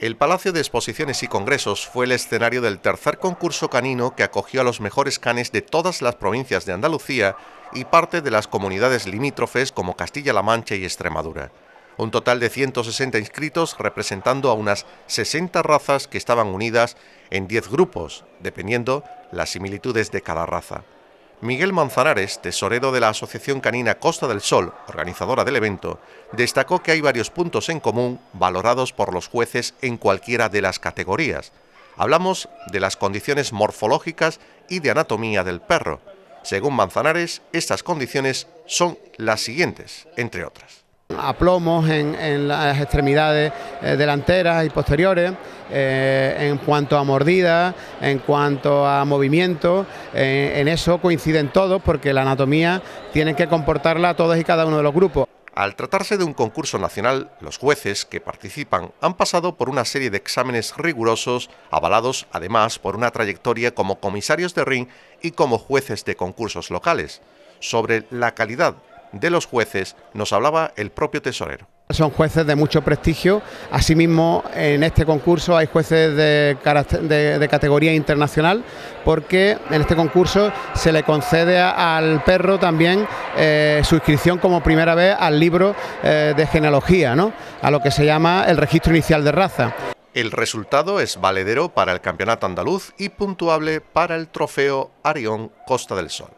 El Palacio de Exposiciones y Congresos fue el escenario del tercer concurso canino que acogió a los mejores canes de todas las provincias de Andalucía y parte de las comunidades limítrofes como Castilla-La Mancha y Extremadura. Un total de 160 inscritos representando a unas 60 razas que estaban unidas en 10 grupos, dependiendo las similitudes de cada raza. Miguel Manzanares, tesorero de la Asociación Canina Costa del Sol, organizadora del evento, destacó que hay varios puntos en común valorados por los jueces en cualquiera de las categorías. Hablamos de las condiciones morfológicas y de anatomía del perro. Según Manzanares, estas condiciones son las siguientes, entre otras. Aplomos en, las extremidades eh, delanteras y posteriores, eh, en cuanto a mordida, en cuanto a movimiento, eh, en eso coinciden todos porque la anatomía tiene que comportarla a todos y cada uno de los grupos. Al tratarse de un concurso nacional, los jueces que participan han pasado por una serie de exámenes rigurosos, avalados además por una trayectoria como comisarios de ring y como jueces de concursos locales. Sobre la calidad de los jueces nos hablaba el propio tesorero. Son jueces de mucho prestigio. Asimismo, en este concurso hay jueces de, categoría internacional, porque en este concurso se le concede al perro también eh, su inscripción como primera vez al libro eh, de genealogía, a lo que se llama el registro inicial de raza. El resultado es valedero para el campeonato andaluz y puntuable para el trofeo Arión Costa del Sol.